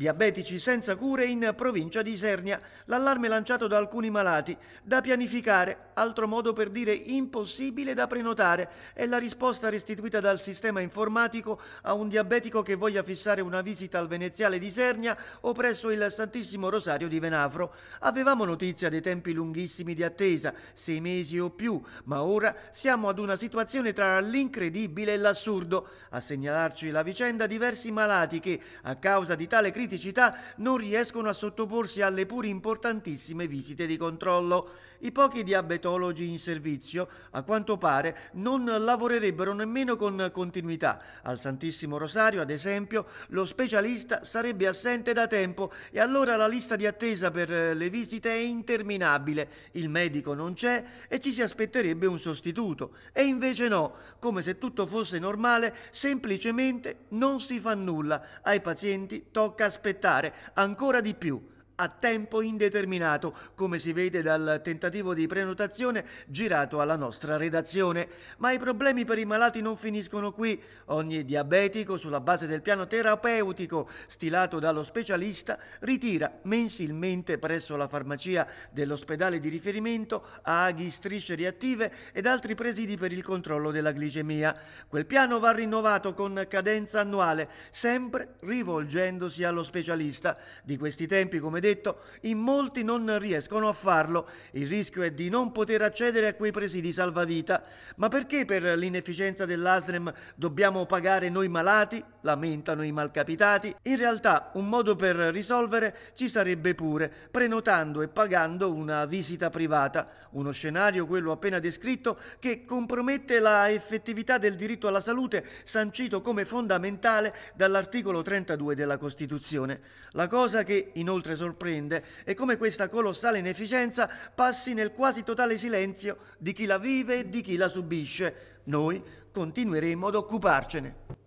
Diabetici senza cure in provincia di Isernia. L'allarme lanciato da alcuni malati. Da pianificare, altro modo per dire impossibile da prenotare, è la risposta restituita dal sistema informatico a un diabetico che voglia fissare una visita al veneziale di Sernia o presso il Santissimo Rosario di Venafro. Avevamo notizia dei tempi lunghissimi di attesa, sei mesi o più, ma ora siamo ad una situazione tra l'incredibile e l'assurdo. A segnalarci la vicenda diversi malati che, a causa di tale critica, criticità non riescono a sottoporsi alle pur importantissime visite di controllo. I pochi diabetologi in servizio, a quanto pare, non lavorerebbero nemmeno con continuità. Al Santissimo Rosario, ad esempio, lo specialista sarebbe assente da tempo e allora la lista di attesa per eh, le visite è interminabile. Il medico non c'è e ci si aspetterebbe un sostituto. E invece no, come se tutto fosse normale, semplicemente non si fa nulla. Ai pazienti tocca aspettare ancora di più a tempo indeterminato, come si vede dal tentativo di prenotazione girato alla nostra redazione. Ma i problemi per i malati non finiscono qui. Ogni diabetico, sulla base del piano terapeutico stilato dallo specialista, ritira mensilmente presso la farmacia dell'ospedale di riferimento aghi, strisce riattive ed altri presidi per il controllo della glicemia. Quel piano va rinnovato con cadenza annuale, sempre rivolgendosi allo specialista. Di questi tempi, come detto, detto, in molti non riescono a farlo. Il rischio è di non poter accedere a quei presidi salvavita. Ma perché per l'inefficienza dell'ASREM dobbiamo pagare noi malati? Lamentano i malcapitati. In realtà un modo per risolvere ci sarebbe pure, prenotando e pagando una visita privata. Uno scenario, quello appena descritto, che compromette la effettività del diritto alla salute sancito come fondamentale dall'articolo 32 della Costituzione. La cosa che inoltre sorprende sorprende e come questa colossale inefficienza passi nel quasi totale silenzio di chi la vive e di chi la subisce. Noi continueremo ad occuparcene.